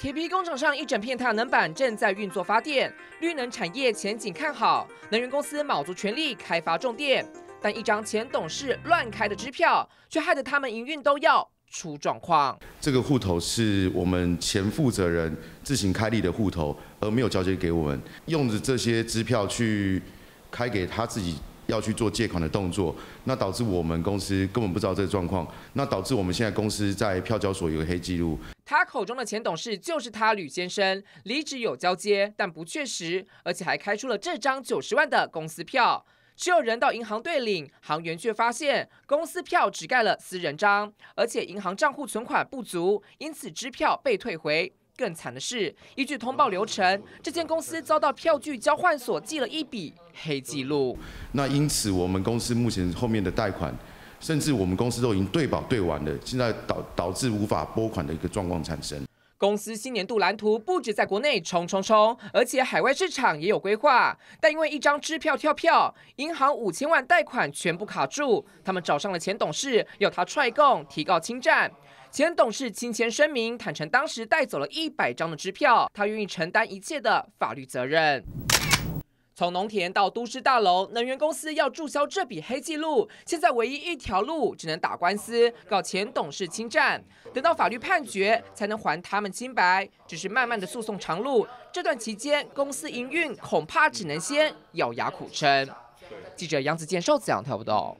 铁皮工厂上一整片太阳能板正在运作发电，绿能产业前景看好，能源公司卯足全力开发重电。但一张前董事乱开的支票，却害得他们营运都要出状况。这个户头是我们前负责人自行开立的户头，而没有交接给我们，用着这些支票去开给他自己要去做借款的动作，那导致我们公司根本不知道这个状况，那导致我们现在公司在票交所有黑记录。口中的前董事就是他，吕先生离职有交接，但不确实，而且还开出了这张九十万的公司票，只有人到银行兑领，行员却发现公司票只盖了私人章，而且银行账户存款不足，因此支票被退回。更惨的是，依据通报流程，这间公司遭到票据交换所记了一笔黑记录。那因此，我们公司目前后面的贷款。甚至我们公司都已经对保对完了，现在导导致无法拨款的一个状况产生。公司新年度蓝图不止在国内冲冲冲，而且海外市场也有规划。但因为一张支票跳票，银行五千万贷款全部卡住。他们找上了前董事，要他踹供、提告侵占。前董事亲签声明，坦诚当时带走了一百张的支票，他愿意承担一切的法律责任。从农田到都市大楼，能源公司要注销这笔黑记录，现在唯一一条路只能打官司，告前董事侵占，等到法律判决才能还他们清白，只是漫漫的诉讼长路，这段期间公司营运恐怕只能先咬牙苦撑。记者杨子健受采访，台道。